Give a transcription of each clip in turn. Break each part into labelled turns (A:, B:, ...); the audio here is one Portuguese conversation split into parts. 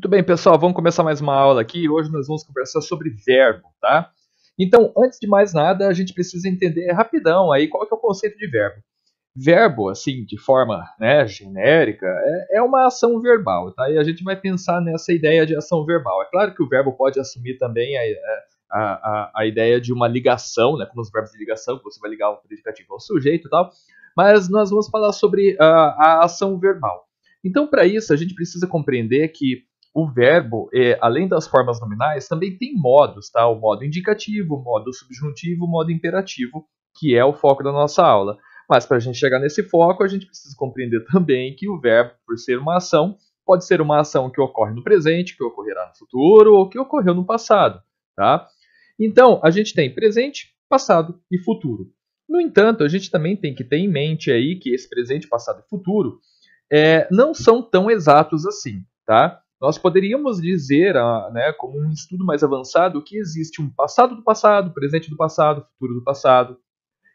A: Muito bem, pessoal, vamos começar mais uma aula aqui. Hoje nós vamos conversar sobre verbo, tá? Então, antes de mais nada, a gente precisa entender rapidão aí qual que é o conceito de verbo. Verbo, assim, de forma né, genérica, é, é uma ação verbal, tá? E a gente vai pensar nessa ideia de ação verbal. É claro que o verbo pode assumir também a, é, a, a, a ideia de uma ligação, né? Como os verbos de ligação, que você vai ligar o predicativo ao sujeito e tal. Mas nós vamos falar sobre a ação verbal. Então, para isso, a gente precisa compreender que o verbo, é, além das formas nominais, também tem modos, tá? O modo indicativo, o modo subjuntivo, o modo imperativo, que é o foco da nossa aula. Mas para a gente chegar nesse foco, a gente precisa compreender também que o verbo, por ser uma ação, pode ser uma ação que ocorre no presente, que ocorrerá no futuro ou que ocorreu no passado, tá? Então, a gente tem presente, passado e futuro. No entanto, a gente também tem que ter em mente aí que esse presente, passado e futuro é, não são tão exatos assim, tá? Nós poderíamos dizer, ah, né, como um estudo mais avançado, que existe um passado do passado, presente do passado, futuro do passado,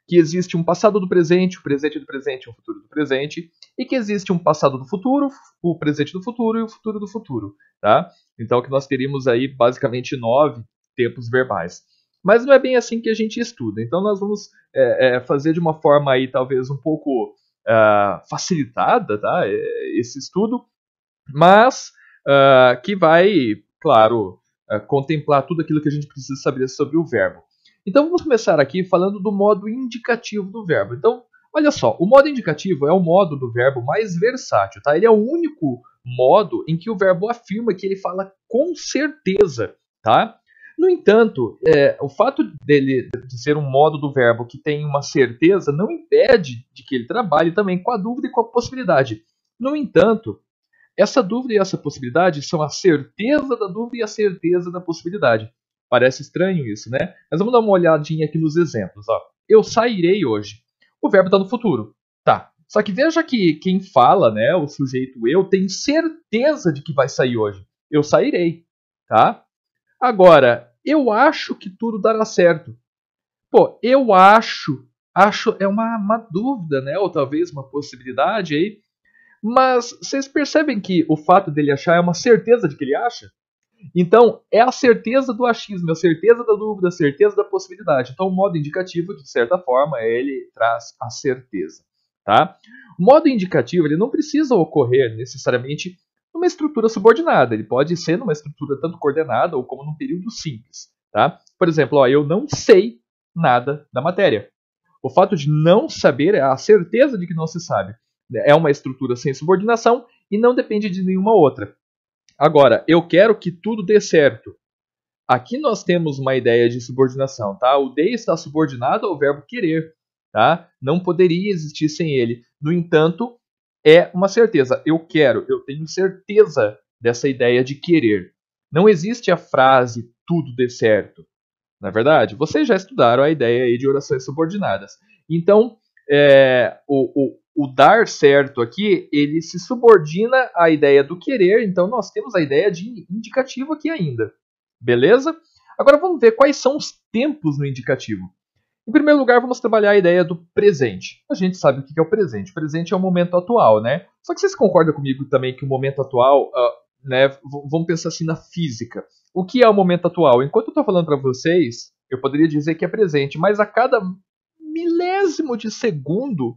A: que existe um passado do presente, o presente do presente, o futuro do presente, e que existe um passado do futuro, o presente do futuro e o futuro do futuro, tá? Então que nós teríamos aí basicamente nove tempos verbais. Mas não é bem assim que a gente estuda. Então nós vamos é, é, fazer de uma forma aí talvez um pouco ah, facilitada, tá? É, esse estudo, mas uh, que vai, claro, uh, contemplar tudo aquilo que a gente precisa saber sobre o verbo. Então vamos começar aqui falando do modo indicativo do verbo. Então, olha só, o modo indicativo é o modo do verbo mais versátil, tá? Ele é o único modo em que o verbo afirma que ele fala com certeza, tá? No entanto, é, o fato dele de ser um modo do verbo que tem uma certeza não impede de que ele trabalhe também com a dúvida e com a possibilidade. No entanto, essa dúvida e essa possibilidade são a certeza da dúvida e a certeza da possibilidade. Parece estranho isso, né? Mas vamos dar uma olhadinha aqui nos exemplos. Ó. Eu sairei hoje. O verbo está no futuro. Tá. Só que veja que quem fala, né, o sujeito eu, tem certeza de que vai sair hoje. Eu sairei. Tá? Agora, eu acho que tudo dará certo. Pô, eu acho. Acho é uma, uma dúvida, né? Ou talvez uma possibilidade aí mas vocês percebem que o fato dele achar é uma certeza de que ele acha? Então, é a certeza do achismo, é a certeza da dúvida, a certeza da possibilidade. Então, o modo indicativo, de certa forma, é ele traz a certeza. Tá? O modo indicativo ele não precisa ocorrer necessariamente numa estrutura subordinada. Ele pode ser numa estrutura tanto coordenada ou como num período simples. Tá? Por exemplo, ó, eu não sei nada da matéria. O fato de não saber é a certeza de que não se sabe. Né, é uma estrutura sem subordinação e não depende de nenhuma outra. Agora, eu quero que tudo dê certo. Aqui nós temos uma ideia de subordinação, tá? O de está subordinado ao verbo querer, tá? Não poderia existir sem ele. No entanto, é uma certeza. Eu quero, eu tenho certeza dessa ideia de querer. Não existe a frase tudo dê certo. Na é verdade, vocês já estudaram a ideia aí de orações subordinadas. Então, é, o, o, o dar certo aqui, ele se subordina à ideia do querer, então nós temos a ideia de indicativo aqui ainda. Beleza? Agora vamos ver quais são os tempos no indicativo. Em primeiro lugar, vamos trabalhar a ideia do presente. A gente sabe o que é o presente. O presente é o momento atual, né? Só que vocês concordam comigo também que o momento atual, uh, né? Vamos pensar assim na física. O que é o momento atual? Enquanto eu estou falando para vocês, eu poderia dizer que é presente, mas a cada milésimo de segundo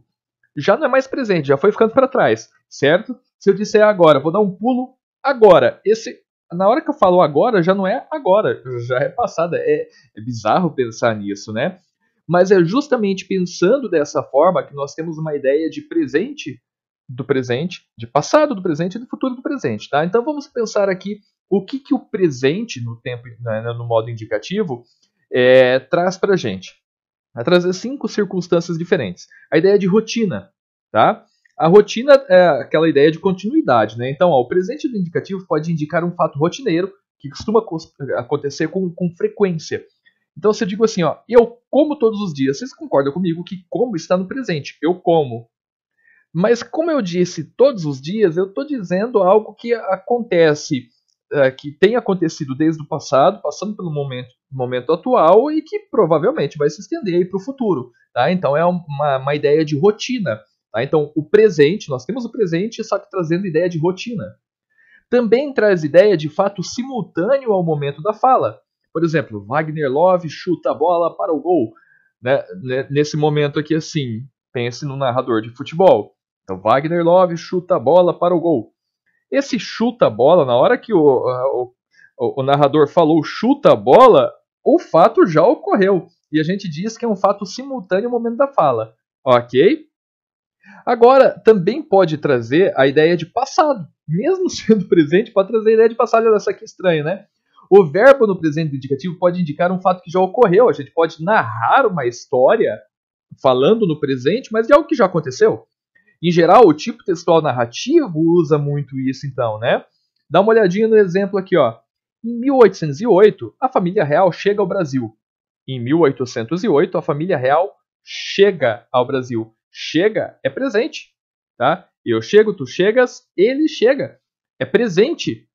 A: já não é mais presente, já foi ficando para trás, certo? Se eu disser agora, vou dar um pulo agora. Esse na hora que eu falo agora, já não é agora, já é passada. É, é bizarro pensar nisso, né? Mas é justamente pensando dessa forma que nós temos uma ideia de presente do presente, de passado do presente e do futuro do presente, tá? Então vamos pensar aqui o que, que o presente no tempo, né, no modo indicativo, é, traz para gente a trazer cinco circunstâncias diferentes. A ideia de rotina, tá? A rotina é aquela ideia de continuidade, né? Então, ó, o presente do indicativo pode indicar um fato rotineiro que costuma acontecer com, com frequência. Então, se eu digo assim, ó, eu como todos os dias, vocês concordam comigo que como está no presente? Eu como. Mas como eu disse todos os dias, eu estou dizendo algo que acontece é, que tem acontecido desde o passado, passando pelo momento, momento atual e que provavelmente vai se estender para o futuro. Tá? Então é uma, uma ideia de rotina. Tá? Então o presente, nós temos o presente, só que trazendo ideia de rotina. Também traz ideia de fato simultâneo ao momento da fala. Por exemplo, Wagner Love chuta a bola para o gol. Né? Nesse momento aqui, assim, pense no narrador de futebol. Então, Wagner Love chuta a bola para o gol. Esse chuta a bola, na hora que o, o, o, narrador falou chuta a bola, o fato já ocorreu. E a gente diz que é um fato simultâneo ao momento da fala. Ok? Agora, também pode trazer a ideia de passado. Mesmo sendo presente, pode trazer a ideia de passado. Olha só aqui estranha, né? O verbo no presente do indicativo pode indicar um fato que já ocorreu. A gente pode narrar uma história falando no presente, mas de algo que já aconteceu. Em geral, o tipo textual narrativo usa muito isso, então, né? Dá uma olhadinha no exemplo aqui, ó. Em 1808, a família real chega ao Brasil. Em 1808, a família real chega ao Brasil. Chega é presente, tá? Eu chego, tu chegas, ele chega. É presente.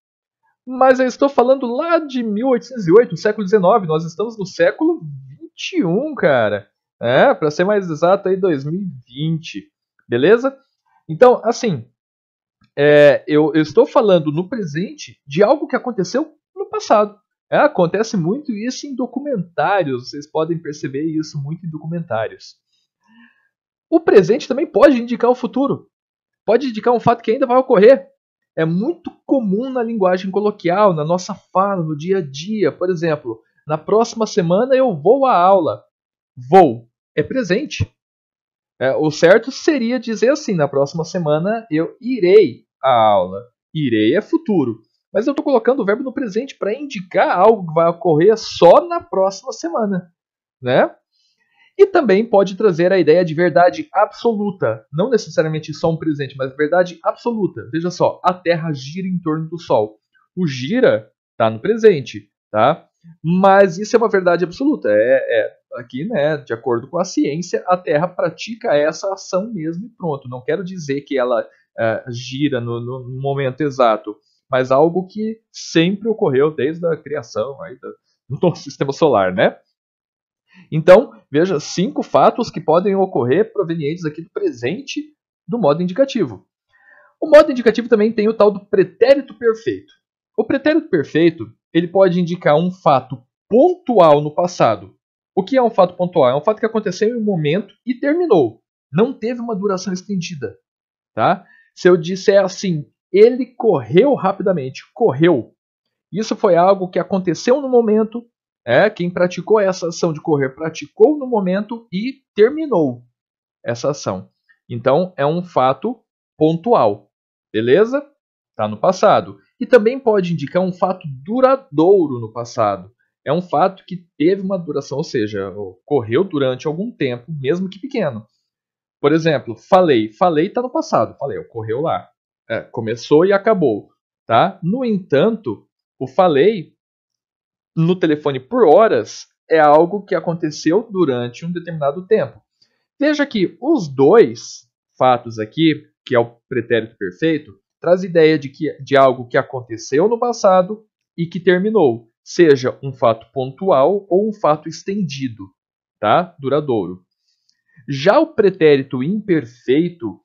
A: Mas eu estou falando lá de 1808, século XIX. Nós estamos no século 21, cara. É, para ser mais exato, aí 2020. Beleza? Então, assim, é, eu, eu, estou falando no presente de algo que aconteceu no passado. É, acontece muito isso em documentários, vocês podem perceber isso muito em documentários. O presente também pode indicar o futuro, pode indicar um fato que ainda vai ocorrer. É muito comum na linguagem coloquial, na nossa fala, no dia a dia. Por exemplo, na próxima semana eu vou à aula. Vou é presente. É, o certo seria dizer assim: na próxima semana eu irei à aula. Irei é futuro. Mas eu estou colocando o verbo no presente para indicar algo que vai ocorrer só na próxima semana. Né? E também pode trazer a ideia de verdade absoluta, não necessariamente só um presente, mas verdade absoluta. Veja só, a Terra gira em torno do Sol. O gira está no presente, tá? Mas isso é uma verdade absoluta. É, é, aqui, né, de acordo com a ciência, a Terra pratica essa ação mesmo e pronto. Não quero dizer que ela eh, gira no, no, momento exato, mas algo que sempre ocorreu desde a criação aí, do, do sistema solar, né? Então, veja, cinco fatos que podem ocorrer provenientes aqui do presente do modo indicativo. O modo indicativo também tem o tal do pretérito perfeito. O pretérito perfeito, ele pode indicar um fato pontual no passado, o que é um fato pontual? É um fato que aconteceu em um momento e terminou. Não teve uma duração estendida. Tá? Se eu disser assim, ele correu rapidamente, correu. Isso foi algo que aconteceu no momento, é, quem praticou essa ação de correr praticou no momento e terminou essa ação. Então é um fato pontual, beleza? Está no passado. E também pode indicar um fato duradouro no passado é um fato que teve uma duração, ou seja, ocorreu durante algum tempo, mesmo que pequeno. Por exemplo, falei, falei está no passado, falei, ocorreu lá, é, começou e acabou, tá? No entanto, o falei no telefone por horas é algo que aconteceu durante um determinado tempo. Veja que os dois fatos aqui, que é o pretérito perfeito, traz ideia de, que, de algo que aconteceu no passado e que terminou seja um fato pontual ou um fato estendido, tá? Duradouro. Já o pretérito imperfeito,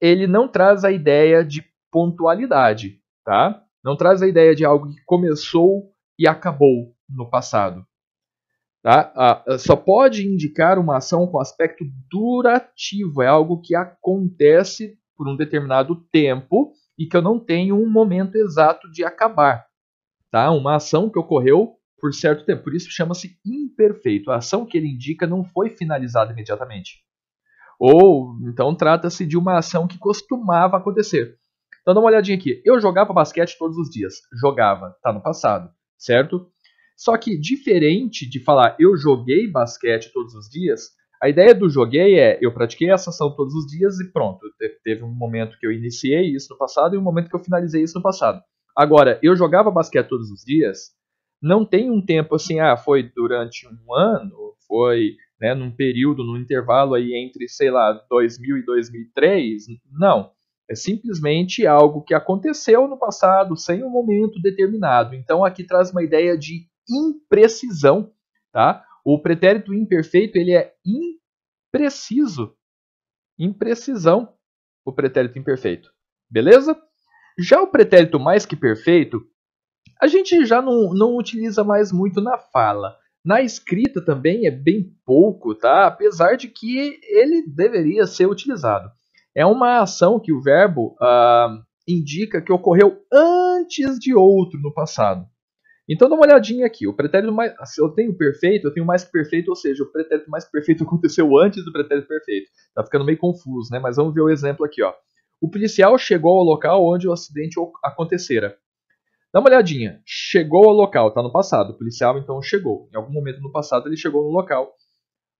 A: ele não traz a ideia de pontualidade, tá? Não traz a ideia de algo que começou e acabou no passado. Tá? Ah, só pode indicar uma ação com aspecto durativo, é algo que acontece por um determinado tempo e que eu não tenho um momento exato de acabar tá? Uma ação que ocorreu por certo tempo, por isso chama-se imperfeito. A ação que ele indica não foi finalizada imediatamente. Ou então trata-se de uma ação que costumava acontecer. Então dá uma olhadinha aqui. Eu jogava basquete todos os dias. Jogava, tá no passado, certo? Só que diferente de falar eu joguei basquete todos os dias, a ideia do joguei é eu pratiquei essa ação todos os dias e pronto. Teve um momento que eu iniciei isso no passado e um momento que eu finalizei isso no passado. Agora, eu jogava basquete todos os dias, não tem um tempo assim, ah, foi durante um ano, foi né, num período, num intervalo aí entre, sei lá, 2000 e 2003. Não. É simplesmente algo que aconteceu no passado, sem um momento determinado. Então, aqui traz uma ideia de imprecisão, tá? O pretérito imperfeito, ele é impreciso. Imprecisão, o pretérito imperfeito. Beleza? Já o pretérito mais que perfeito, a gente já não, não utiliza mais muito na fala. Na escrita também é bem pouco, tá? Apesar de que ele deveria ser utilizado. É uma ação que o verbo ah, indica que ocorreu antes de outro no passado. Então dá uma olhadinha aqui. O pretérito mais. Se eu tenho perfeito, eu tenho mais que perfeito, ou seja, o pretérito mais que perfeito aconteceu antes do pretérito perfeito. Tá ficando meio confuso, né? Mas vamos ver o exemplo aqui, ó. O policial chegou ao local onde o acidente acontecera. Dá uma olhadinha. Chegou ao local, está no passado. O policial então chegou. Em algum momento no passado ele chegou no local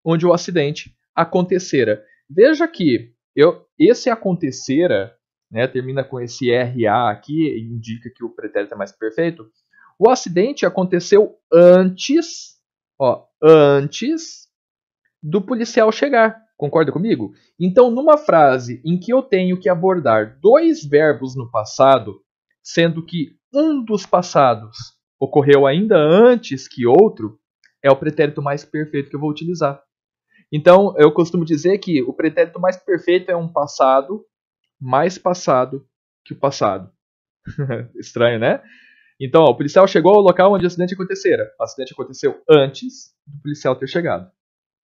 A: onde o acidente acontecera. Veja que eu, esse acontecera, né, termina com esse RA aqui, indica que o pretérito é mais perfeito. O acidente aconteceu antes, ó, antes do policial chegar. Concorda comigo? Então, numa frase em que eu tenho que abordar dois verbos no passado, sendo que um dos passados ocorreu ainda antes que outro, é o pretérito mais perfeito que eu vou utilizar. Então, eu costumo dizer que o pretérito mais perfeito é um passado mais passado que o passado. Estranho, né? Então, ó, o policial chegou ao local onde o acidente acontecera. O acidente aconteceu antes do policial ter chegado.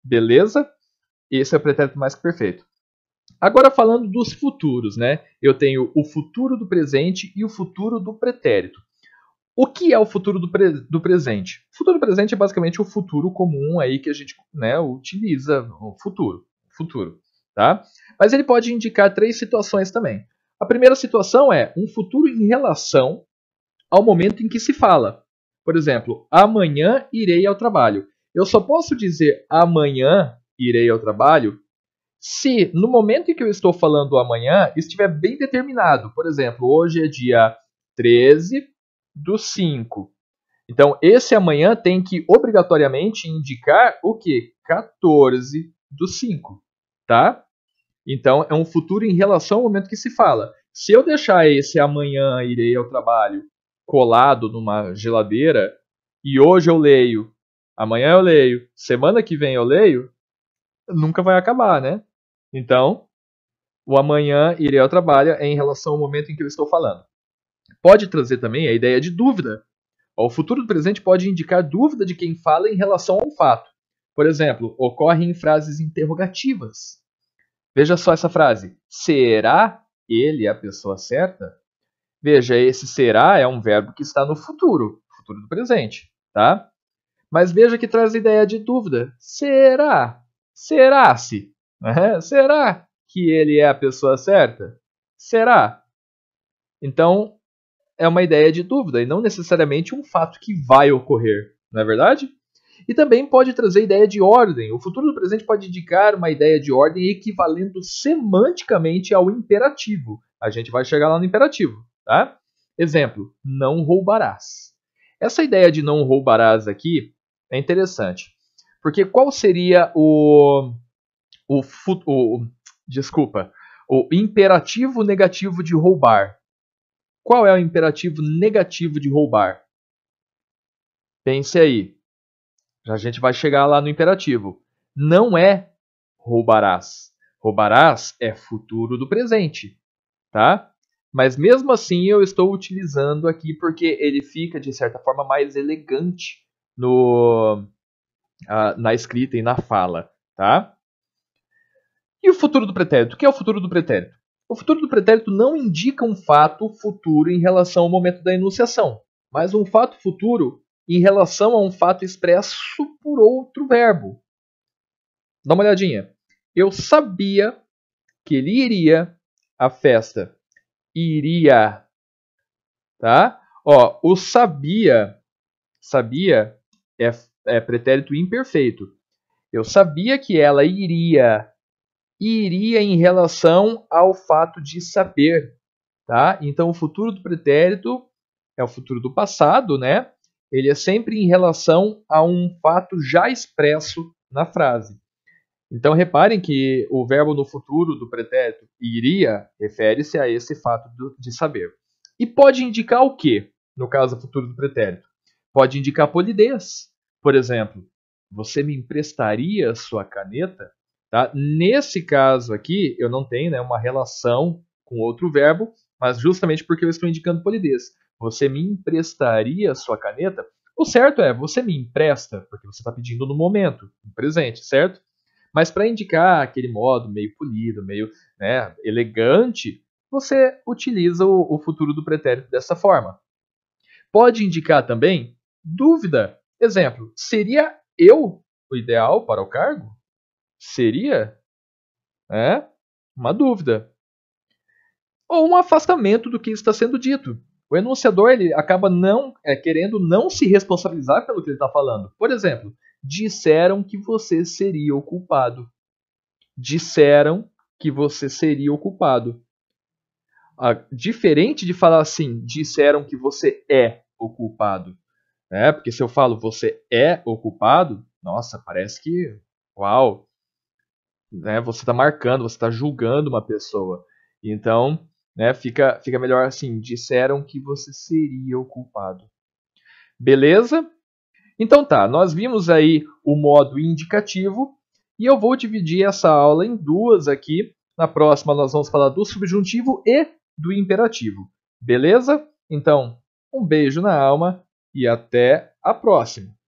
A: Beleza? Esse é o pretérito mais que perfeito. Agora falando dos futuros, né? Eu tenho o futuro do presente e o futuro do pretérito. O que é o futuro do, pre do presente? O futuro do presente é basicamente o futuro comum aí que a gente né, utiliza, o futuro, futuro, tá? Mas ele pode indicar três situações também. A primeira situação é um futuro em relação ao momento em que se fala. Por exemplo, amanhã irei ao trabalho. Eu só posso dizer amanhã irei ao trabalho, se no momento em que eu estou falando amanhã estiver bem determinado, por exemplo, hoje é dia 13 do 5. Então, esse amanhã tem que obrigatoriamente indicar o que? 14 do 5, tá? Então, é um futuro em relação ao momento que se fala. Se eu deixar esse amanhã irei ao trabalho colado numa geladeira e hoje eu leio, amanhã eu leio, semana que vem eu leio, nunca vai acabar, né? Então, o amanhã irei ao trabalho é em relação ao momento em que eu estou falando. Pode trazer também a ideia de dúvida. O futuro do presente pode indicar dúvida de quem fala em relação a um fato. Por exemplo, ocorre em frases interrogativas. Veja só essa frase: será ele a pessoa certa? Veja, esse será é um verbo que está no futuro, futuro do presente, tá? Mas veja que traz a ideia de dúvida. Será? Será-se? Né? Será que ele é a pessoa certa? Será? Então, é uma ideia de dúvida e não necessariamente um fato que vai ocorrer, não é verdade? E também pode trazer ideia de ordem. O futuro do presente pode indicar uma ideia de ordem equivalendo semanticamente ao imperativo. A gente vai chegar lá no imperativo, tá? Exemplo: não roubarás. Essa ideia de não roubarás aqui é interessante. Porque qual seria o. O, o desculpa. O imperativo negativo de roubar. Qual é o imperativo negativo de roubar? Pense aí. A gente vai chegar lá no imperativo. Não é roubarás. Roubarás é futuro do presente, tá? Mas mesmo assim eu estou utilizando aqui porque ele fica de certa forma mais elegante no na escrita e na fala, tá? E o futuro do pretérito? O que é o futuro do pretérito? O futuro do pretérito não indica um fato futuro em relação ao momento da enunciação, mas um fato futuro em relação a um fato expresso por outro verbo. Dá uma olhadinha. Eu sabia que ele iria à festa. Iria. Tá? Ó, o sabia, sabia é é, pretérito imperfeito. Eu sabia que ela iria iria em relação ao fato de saber, tá? Então o futuro do pretérito é o futuro do passado, né? Ele é sempre em relação a um fato já expresso na frase. Então reparem que o verbo no futuro do pretérito iria refere-se a esse fato de saber. E pode indicar o que, no caso futuro do pretérito? Pode indicar polidez, por exemplo, você me emprestaria a sua caneta? Tá? Nesse caso aqui, eu não tenho né, uma relação com outro verbo, mas justamente porque eu estou indicando polidez. Você me emprestaria a sua caneta? O certo é, você me empresta, porque você está pedindo no momento, no presente, certo? Mas para indicar aquele modo meio polido, meio né, elegante, você utiliza o, o futuro do pretérito dessa forma. Pode indicar também dúvida. Exemplo, seria eu o ideal para o cargo? Seria? É uma dúvida. Ou um afastamento do que está sendo dito. O enunciador ele acaba não é, querendo não se responsabilizar pelo que ele está falando. Por exemplo, disseram que você seria o culpado. Disseram que você seria o culpado. Ah, diferente de falar assim, disseram que você é o culpado. Né? Porque se eu falo você é o culpado, nossa, parece que, uau, né? você está marcando, você está julgando uma pessoa. Então, né, fica, fica melhor assim, disseram que você seria o culpado. Beleza? Então tá, nós vimos aí o modo indicativo e eu vou dividir essa aula em duas aqui. Na próxima nós vamos falar do subjuntivo e do imperativo. Beleza? Então, um beijo na alma e até a próxima!